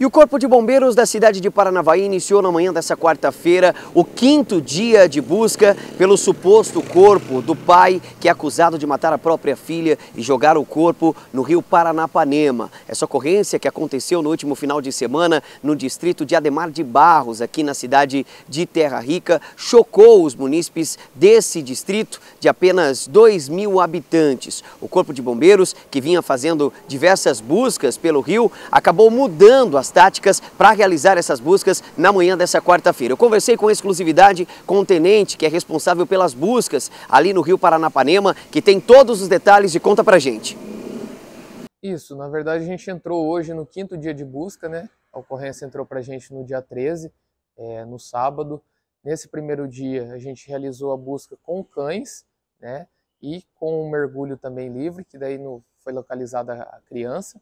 E o Corpo de Bombeiros da cidade de Paranavaí iniciou na manhã dessa quarta-feira o quinto dia de busca pelo suposto corpo do pai que é acusado de matar a própria filha e jogar o corpo no rio Paranapanema. Essa ocorrência que aconteceu no último final de semana no distrito de Ademar de Barros, aqui na cidade de Terra Rica, chocou os munícipes desse distrito de apenas 2 mil habitantes. O Corpo de Bombeiros, que vinha fazendo diversas buscas pelo rio, acabou mudando a táticas para realizar essas buscas na manhã dessa quarta-feira. Eu conversei com exclusividade com o tenente que é responsável pelas buscas ali no Rio Paranapanema, que tem todos os detalhes e conta pra gente. Isso, na verdade a gente entrou hoje no quinto dia de busca, né? A ocorrência entrou pra gente no dia 13, é, no sábado. Nesse primeiro dia a gente realizou a busca com cães, né? E com um mergulho também livre, que daí no, foi localizada a criança.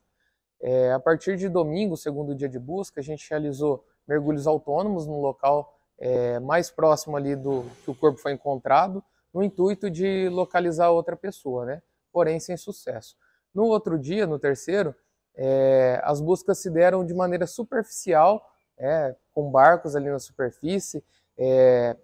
É, a partir de domingo, segundo dia de busca, a gente realizou mergulhos autônomos no local é, mais próximo ali do que o corpo foi encontrado, no intuito de localizar outra pessoa, né? porém sem sucesso. No outro dia, no terceiro, é, as buscas se deram de maneira superficial, é, com barcos ali na superfície, é,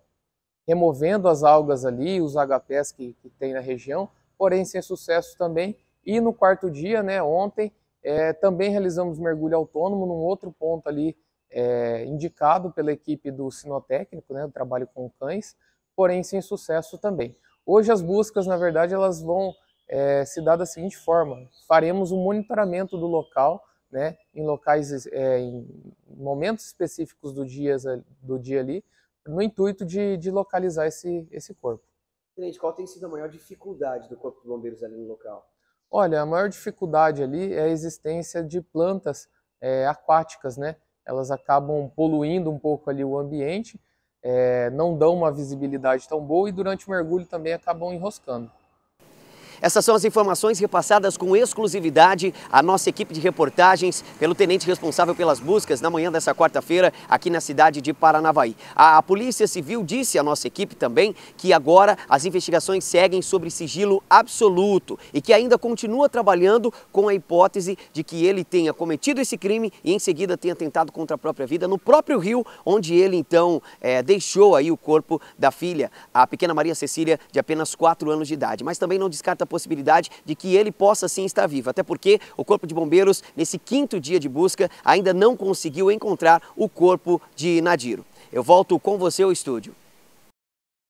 removendo as algas ali, os HPs que, que tem na região, porém sem sucesso também. E no quarto dia, né, ontem, é, também realizamos mergulho autônomo num outro ponto ali é, indicado pela equipe do sinotécnico, né, do trabalho com cães, porém sem sucesso também. Hoje as buscas, na verdade, elas vão é, se dar da seguinte forma: faremos um monitoramento do local, né, em locais, é, em momentos específicos do dia, do dia ali, no intuito de, de localizar esse, esse corpo. Tenente, qual tem sido a maior dificuldade do corpo de bombeiros ali no local? Olha, a maior dificuldade ali é a existência de plantas é, aquáticas, né? Elas acabam poluindo um pouco ali o ambiente, é, não dão uma visibilidade tão boa e durante o mergulho também acabam enroscando. Essas são as informações repassadas com exclusividade à nossa equipe de reportagens pelo tenente responsável pelas buscas na manhã dessa quarta-feira aqui na cidade de Paranavaí. A, a Polícia Civil disse à nossa equipe também que agora as investigações seguem sobre sigilo absoluto e que ainda continua trabalhando com a hipótese de que ele tenha cometido esse crime e em seguida tenha tentado contra a própria vida no próprio rio, onde ele então é, deixou aí o corpo da filha, a pequena Maria Cecília, de apenas 4 anos de idade. Mas também não descarta possibilidade de que ele possa sim estar vivo, até porque o Corpo de Bombeiros, nesse quinto dia de busca, ainda não conseguiu encontrar o corpo de Nadiro. Eu volto com você ao estúdio.